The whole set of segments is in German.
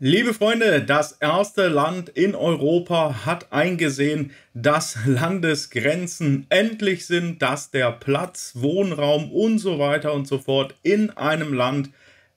Liebe Freunde, das erste Land in Europa hat eingesehen, dass Landesgrenzen endlich sind, dass der Platz, Wohnraum und so weiter und so fort in einem Land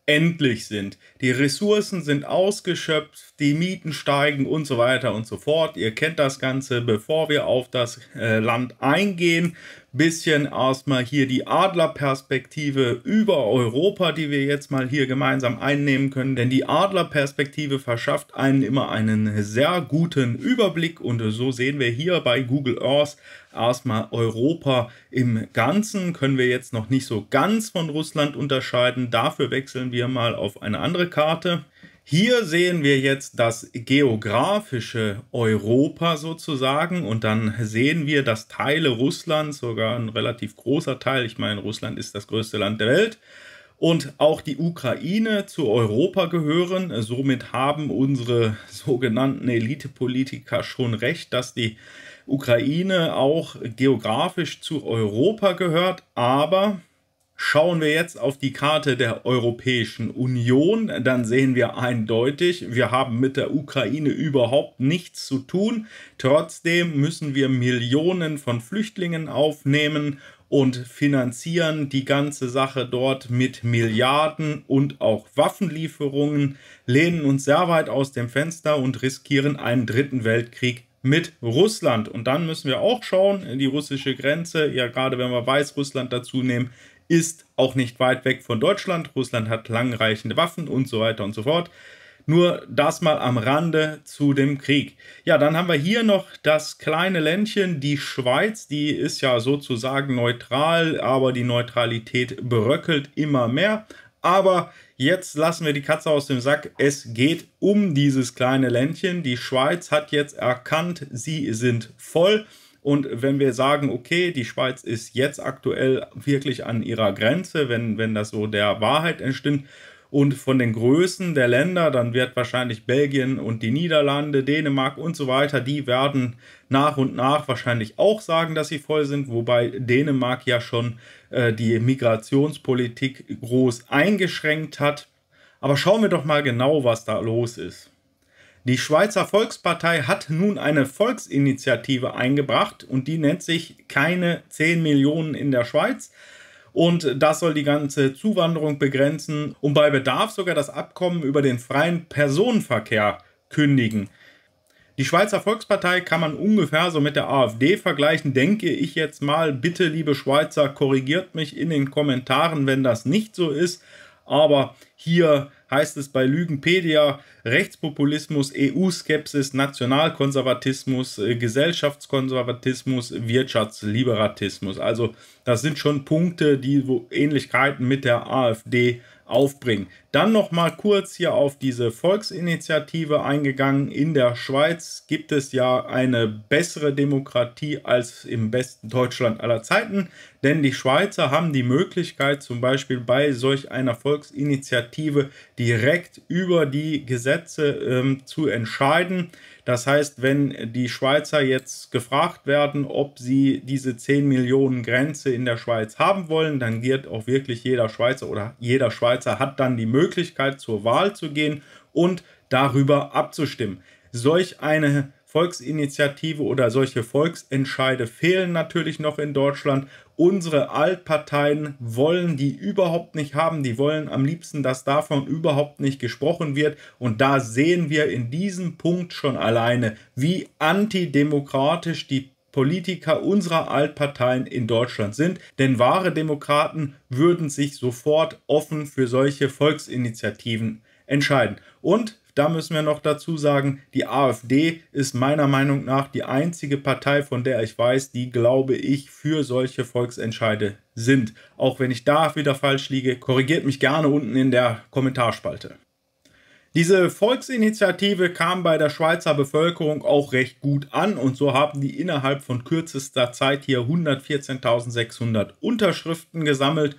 endlich sind. Die Ressourcen sind ausgeschöpft, die Mieten steigen und so weiter und so fort. Ihr kennt das Ganze, bevor wir auf das äh, Land eingehen, bisschen erstmal hier die Adlerperspektive über Europa, die wir jetzt mal hier gemeinsam einnehmen können. Denn die Adlerperspektive verschafft einen immer einen sehr guten Überblick und so sehen wir hier bei Google Earth erstmal Europa im Ganzen. Können wir jetzt noch nicht so ganz von Russland unterscheiden. Dafür wechseln wir mal auf eine andere Karte. Hier sehen wir jetzt das geografische Europa sozusagen und dann sehen wir, dass Teile Russlands, sogar ein relativ großer Teil, ich meine, Russland ist das größte Land der Welt, und auch die Ukraine zu Europa gehören. Somit haben unsere sogenannten Elitepolitiker schon recht, dass die Ukraine auch geografisch zu Europa gehört, aber Schauen wir jetzt auf die Karte der Europäischen Union, dann sehen wir eindeutig, wir haben mit der Ukraine überhaupt nichts zu tun. Trotzdem müssen wir Millionen von Flüchtlingen aufnehmen und finanzieren die ganze Sache dort mit Milliarden und auch Waffenlieferungen, lehnen uns sehr weit aus dem Fenster und riskieren einen dritten Weltkrieg mit Russland. Und dann müssen wir auch schauen, die russische Grenze, ja gerade wenn wir Weißrussland dazu nehmen, ist auch nicht weit weg von Deutschland. Russland hat langreichende Waffen und so weiter und so fort. Nur das mal am Rande zu dem Krieg. Ja, dann haben wir hier noch das kleine Ländchen, die Schweiz. Die ist ja sozusagen neutral, aber die Neutralität beröckelt immer mehr. Aber jetzt lassen wir die Katze aus dem Sack. Es geht um dieses kleine Ländchen. Die Schweiz hat jetzt erkannt, sie sind voll. Und wenn wir sagen, okay, die Schweiz ist jetzt aktuell wirklich an ihrer Grenze, wenn, wenn das so der Wahrheit entstimmt, und von den Größen der Länder, dann wird wahrscheinlich Belgien und die Niederlande, Dänemark und so weiter, die werden nach und nach wahrscheinlich auch sagen, dass sie voll sind, wobei Dänemark ja schon äh, die Migrationspolitik groß eingeschränkt hat. Aber schauen wir doch mal genau, was da los ist. Die Schweizer Volkspartei hat nun eine Volksinitiative eingebracht und die nennt sich Keine 10 Millionen in der Schweiz. Und das soll die ganze Zuwanderung begrenzen und bei Bedarf sogar das Abkommen über den freien Personenverkehr kündigen. Die Schweizer Volkspartei kann man ungefähr so mit der AfD vergleichen, denke ich jetzt mal. Bitte, liebe Schweizer, korrigiert mich in den Kommentaren, wenn das nicht so ist. Aber hier heißt es bei Lügenpedia Rechtspopulismus, EU-Skepsis, Nationalkonservatismus, äh, Gesellschaftskonservatismus, Wirtschaftsliberatismus. Also das sind schon Punkte, die Ähnlichkeiten mit der AfD aufbringen. Dann noch mal kurz hier auf diese Volksinitiative eingegangen. In der Schweiz gibt es ja eine bessere Demokratie als im besten Deutschland aller Zeiten, denn die Schweizer haben die Möglichkeit, zum Beispiel bei solch einer Volksinitiative direkt über die Gesetze ähm, zu entscheiden. Das heißt, wenn die Schweizer jetzt gefragt werden, ob sie diese 10 Millionen Grenze in der Schweiz haben wollen, dann wird auch wirklich jeder Schweizer oder jeder Schweizer hat dann die Möglichkeit, zur Wahl zu gehen und darüber abzustimmen. Solch eine Volksinitiative oder solche Volksentscheide fehlen natürlich noch in Deutschland Unsere Altparteien wollen die überhaupt nicht haben. Die wollen am liebsten, dass davon überhaupt nicht gesprochen wird. Und da sehen wir in diesem Punkt schon alleine, wie antidemokratisch die Politiker unserer Altparteien in Deutschland sind, denn wahre Demokraten würden sich sofort offen für solche Volksinitiativen entscheiden. Und da müssen wir noch dazu sagen, die AfD ist meiner Meinung nach die einzige Partei, von der ich weiß, die, glaube ich, für solche Volksentscheide sind. Auch wenn ich da wieder falsch liege, korrigiert mich gerne unten in der Kommentarspalte. Diese Volksinitiative kam bei der Schweizer Bevölkerung auch recht gut an und so haben die innerhalb von kürzester Zeit hier 114.600 Unterschriften gesammelt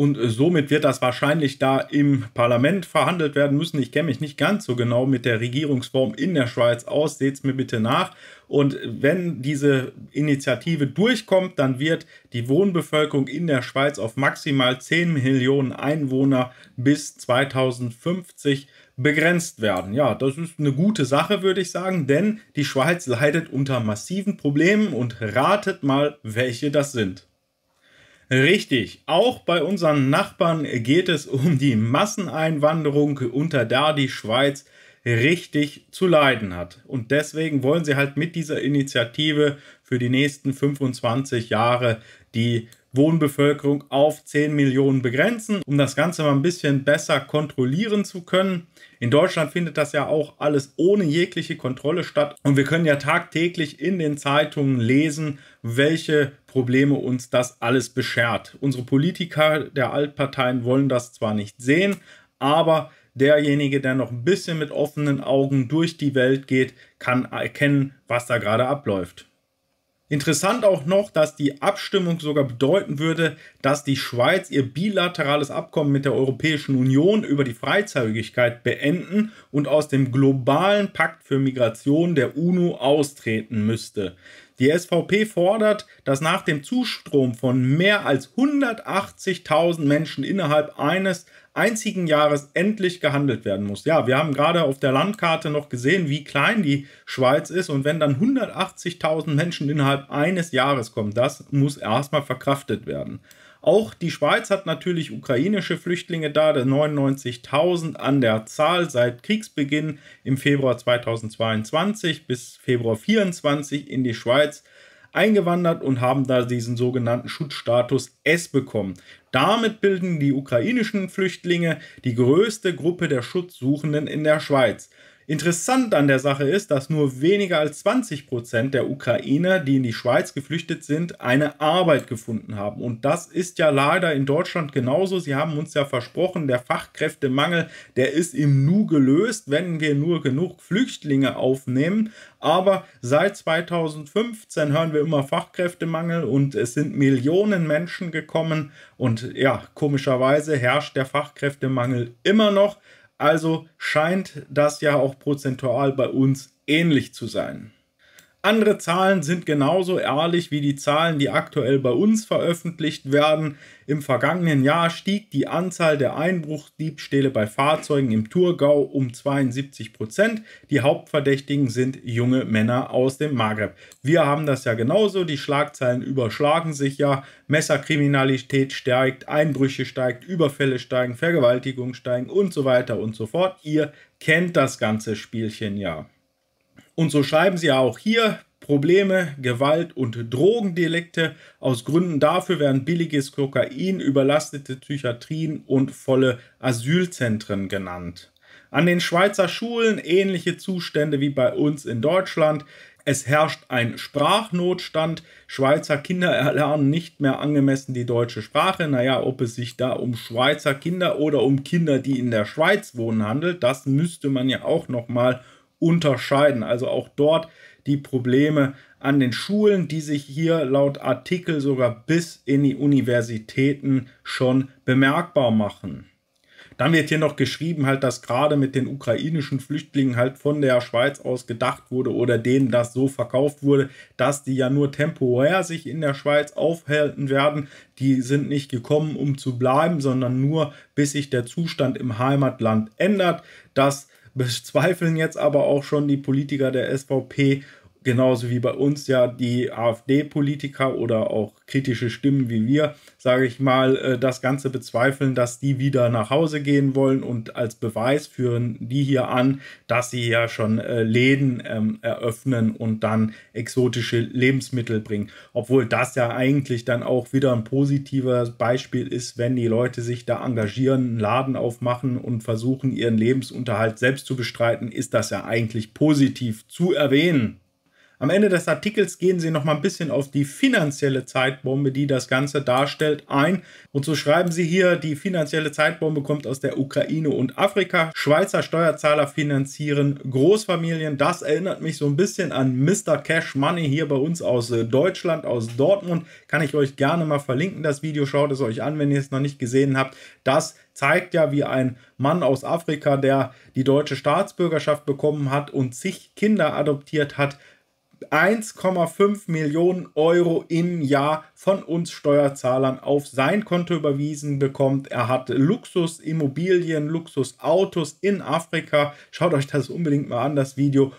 und äh, somit wird das wahrscheinlich da im Parlament verhandelt werden müssen. Ich kenne mich nicht ganz so genau mit der Regierungsform in der Schweiz aus. Seht es mir bitte nach. Und äh, wenn diese Initiative durchkommt, dann wird die Wohnbevölkerung in der Schweiz auf maximal 10 Millionen Einwohner bis 2050 begrenzt werden. Ja, das ist eine gute Sache, würde ich sagen, denn die Schweiz leidet unter massiven Problemen und ratet mal, welche das sind. Richtig, auch bei unseren Nachbarn geht es um die Masseneinwanderung, unter der die Schweiz richtig zu leiden hat. Und deswegen wollen sie halt mit dieser Initiative für die nächsten 25 Jahre die Wohnbevölkerung auf 10 Millionen begrenzen, um das Ganze mal ein bisschen besser kontrollieren zu können. In Deutschland findet das ja auch alles ohne jegliche Kontrolle statt und wir können ja tagtäglich in den Zeitungen lesen, welche Probleme uns das alles beschert. Unsere Politiker der Altparteien wollen das zwar nicht sehen, aber derjenige, der noch ein bisschen mit offenen Augen durch die Welt geht, kann erkennen, was da gerade abläuft. Interessant auch noch, dass die Abstimmung sogar bedeuten würde, dass die Schweiz ihr bilaterales Abkommen mit der Europäischen Union über die Freizügigkeit beenden und aus dem globalen Pakt für Migration der UNO austreten müsste. Die SVP fordert, dass nach dem Zustrom von mehr als 180.000 Menschen innerhalb eines einzigen Jahres endlich gehandelt werden muss. Ja, wir haben gerade auf der Landkarte noch gesehen, wie klein die Schweiz ist und wenn dann 180.000 Menschen innerhalb eines Jahres kommen, das muss erstmal verkraftet werden. Auch die Schweiz hat natürlich ukrainische Flüchtlinge da, 99.000 an der Zahl seit Kriegsbeginn im Februar 2022 bis Februar 2024 in die Schweiz eingewandert und haben da diesen sogenannten Schutzstatus S bekommen. Damit bilden die ukrainischen Flüchtlinge die größte Gruppe der Schutzsuchenden in der Schweiz. Interessant an der Sache ist, dass nur weniger als 20 Prozent der Ukrainer, die in die Schweiz geflüchtet sind, eine Arbeit gefunden haben. Und das ist ja leider in Deutschland genauso. Sie haben uns ja versprochen, der Fachkräftemangel, der ist im Nu gelöst, wenn wir nur genug Flüchtlinge aufnehmen. Aber seit 2015 hören wir immer Fachkräftemangel und es sind Millionen Menschen gekommen. Und ja, komischerweise herrscht der Fachkräftemangel immer noch. Also scheint das ja auch prozentual bei uns ähnlich zu sein. Andere Zahlen sind genauso ehrlich wie die Zahlen, die aktuell bei uns veröffentlicht werden. Im vergangenen Jahr stieg die Anzahl der Einbruchdiebstähle bei Fahrzeugen im Thurgau um 72 Prozent. Die Hauptverdächtigen sind junge Männer aus dem Maghreb. Wir haben das ja genauso. Die Schlagzeilen überschlagen sich ja. Messerkriminalität steigt, Einbrüche steigt, Überfälle steigen, Vergewaltigungen steigen und so weiter und so fort. Ihr kennt das ganze Spielchen ja. Und so schreiben sie auch hier, Probleme, Gewalt und Drogendelikte. Aus Gründen dafür werden billiges Kokain, überlastete Psychiatrien und volle Asylzentren genannt. An den Schweizer Schulen ähnliche Zustände wie bei uns in Deutschland. Es herrscht ein Sprachnotstand. Schweizer Kinder erlernen nicht mehr angemessen die deutsche Sprache. Naja, ob es sich da um Schweizer Kinder oder um Kinder, die in der Schweiz wohnen, handelt, das müsste man ja auch nochmal mal unterscheiden. Also auch dort die Probleme an den Schulen, die sich hier laut Artikel sogar bis in die Universitäten schon bemerkbar machen. Dann wird hier noch geschrieben, halt, dass gerade mit den ukrainischen Flüchtlingen halt von der Schweiz aus gedacht wurde oder denen das so verkauft wurde, dass die ja nur temporär sich in der Schweiz aufhalten werden. Die sind nicht gekommen, um zu bleiben, sondern nur, bis sich der Zustand im Heimatland ändert. Das bezweifeln jetzt aber auch schon die Politiker der SVP genauso wie bei uns ja die AfD-Politiker oder auch kritische Stimmen wie wir, sage ich mal, äh, das Ganze bezweifeln, dass die wieder nach Hause gehen wollen und als Beweis führen die hier an, dass sie ja schon äh, Läden ähm, eröffnen und dann exotische Lebensmittel bringen. Obwohl das ja eigentlich dann auch wieder ein positives Beispiel ist, wenn die Leute sich da engagieren, einen Laden aufmachen und versuchen, ihren Lebensunterhalt selbst zu bestreiten, ist das ja eigentlich positiv zu erwähnen. Am Ende des Artikels gehen sie noch mal ein bisschen auf die finanzielle Zeitbombe, die das Ganze darstellt, ein. Und so schreiben sie hier, die finanzielle Zeitbombe kommt aus der Ukraine und Afrika. Schweizer Steuerzahler finanzieren Großfamilien. Das erinnert mich so ein bisschen an Mr. Cash Money hier bei uns aus äh, Deutschland, aus Dortmund. Kann ich euch gerne mal verlinken, das Video. Schaut es euch an, wenn ihr es noch nicht gesehen habt. Das zeigt ja, wie ein Mann aus Afrika, der die deutsche Staatsbürgerschaft bekommen hat und zig Kinder adoptiert hat, 1,5 Millionen Euro im Jahr von uns Steuerzahlern auf sein Konto überwiesen bekommt. Er hat Luxusimmobilien, Luxusautos in Afrika. Schaut euch das unbedingt mal an, das Video.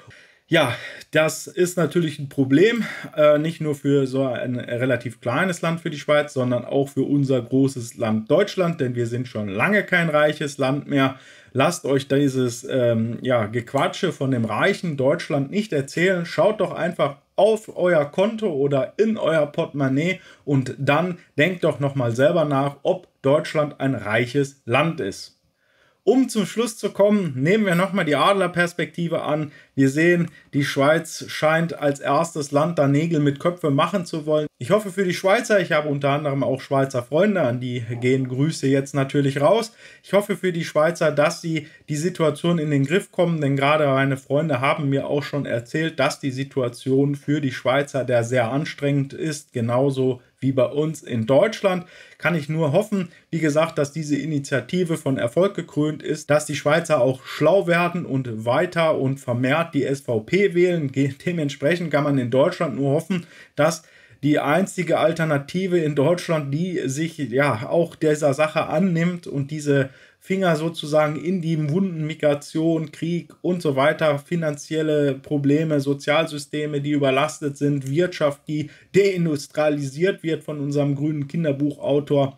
Ja, das ist natürlich ein Problem, äh, nicht nur für so ein relativ kleines Land für die Schweiz, sondern auch für unser großes Land Deutschland, denn wir sind schon lange kein reiches Land mehr. Lasst euch dieses ähm, ja, Gequatsche von dem reichen Deutschland nicht erzählen. Schaut doch einfach auf euer Konto oder in euer Portemonnaie und dann denkt doch nochmal selber nach, ob Deutschland ein reiches Land ist. Um zum Schluss zu kommen, nehmen wir nochmal die Adlerperspektive an. Wir sehen, die Schweiz scheint als erstes Land da Nägel mit Köpfe machen zu wollen. Ich hoffe für die Schweizer, ich habe unter anderem auch Schweizer Freunde, an die gehen Grüße jetzt natürlich raus. Ich hoffe für die Schweizer, dass sie die Situation in den Griff kommen, denn gerade meine Freunde haben mir auch schon erzählt, dass die Situation für die Schweizer der sehr anstrengend ist, genauso wie bei uns in Deutschland. Kann ich nur hoffen, wie gesagt, dass diese Initiative von Erfolg gekrönt ist, dass die Schweizer auch schlau werden und weiter und vermehrt die SVP wählen. Dementsprechend kann man in Deutschland nur hoffen, dass die einzige Alternative in Deutschland, die sich ja auch dieser Sache annimmt und diese Finger sozusagen in die Wunden, Migration, Krieg und so weiter, finanzielle Probleme, Sozialsysteme, die überlastet sind, Wirtschaft, die deindustrialisiert wird von unserem grünen Kinderbuchautor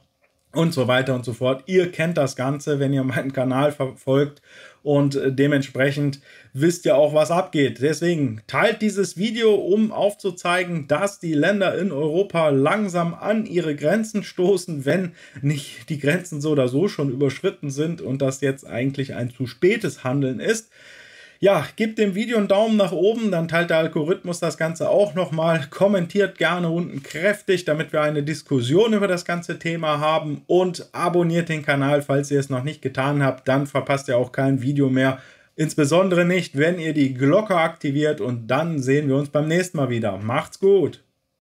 und so weiter und so fort. Ihr kennt das Ganze, wenn ihr meinen Kanal verfolgt und äh, dementsprechend wisst ihr auch, was abgeht. Deswegen teilt dieses Video, um aufzuzeigen, dass die Länder in Europa langsam an ihre Grenzen stoßen, wenn nicht die Grenzen so oder so schon überschritten sind und das jetzt eigentlich ein zu spätes Handeln ist. Ja, gebt dem Video einen Daumen nach oben, dann teilt der Algorithmus das Ganze auch nochmal. Kommentiert gerne unten kräftig, damit wir eine Diskussion über das ganze Thema haben. Und abonniert den Kanal, falls ihr es noch nicht getan habt. Dann verpasst ihr auch kein Video mehr. Insbesondere nicht, wenn ihr die Glocke aktiviert. Und dann sehen wir uns beim nächsten Mal wieder. Macht's gut!